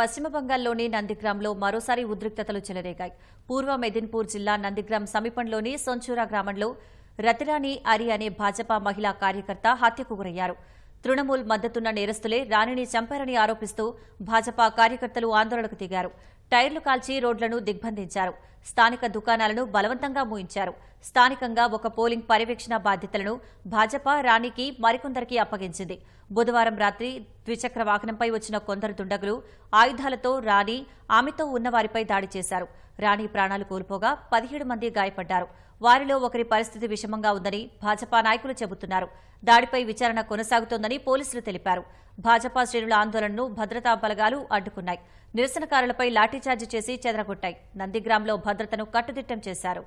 పశ్చిమ బంగాల్లోని నందిగ్రామ్లో మరోసారి ఉద్రిక్తతలు చెలరేగాయి పూర్వ మెదిన్పూర్ జిల్లా నందిగ్రామ్ సమీపంలోని సొంచూరా గ్రామంలో రతిరాణి అరి అనే భాజపా మహిళా కార్యకర్త హత్యకు గురయ్యారు తృణమూల్ మద్దతున్న నేరస్తులే రాణిని చంపారని ఆరోపిస్తూ భాజపా కార్యకర్తలు ఆందోళనకు దిగారు టైర్లు కాల్చి రోడ్లను దిగ్బంధించారు స్థానిక దుకాణాలను బలవంతంగా మూయించారు స్థానికంగా ఒక పోలింగ్ పర్యవేక్షణ బాధ్యతలను భాజపా రాణికి మరికొందరికి అప్పగించింది బుధవారం రాత్రి ద్విచక్ర వాహనంపై వచ్చిన కొందరు దుండగులు ఆయుధాలతో రాణి ఆమెతో ఉన్నవారిపై దాడి చేశారు రాణి ప్రాణాలు కోల్పోగా పదిహేడు మంది గాయపడ్డారు వారిలో ఒకరి పరిస్థితి విషమంగా ఉందని భాజపా నాయకులు చెబుతున్నారు దాడిపై విచారణ కొనసాగుతోందని పోలీసులు తెలిపారు భాజపా శ్రేణుల ఆందోళనను భద్రతా బలగాలు అడ్డుకున్నాయి నిరసనకారులపై లాఠీచార్జి చేసి చెదరగొట్టాయి నందిగ్రామ్లో భద్రతను కట్టుదిట్టం చేశారు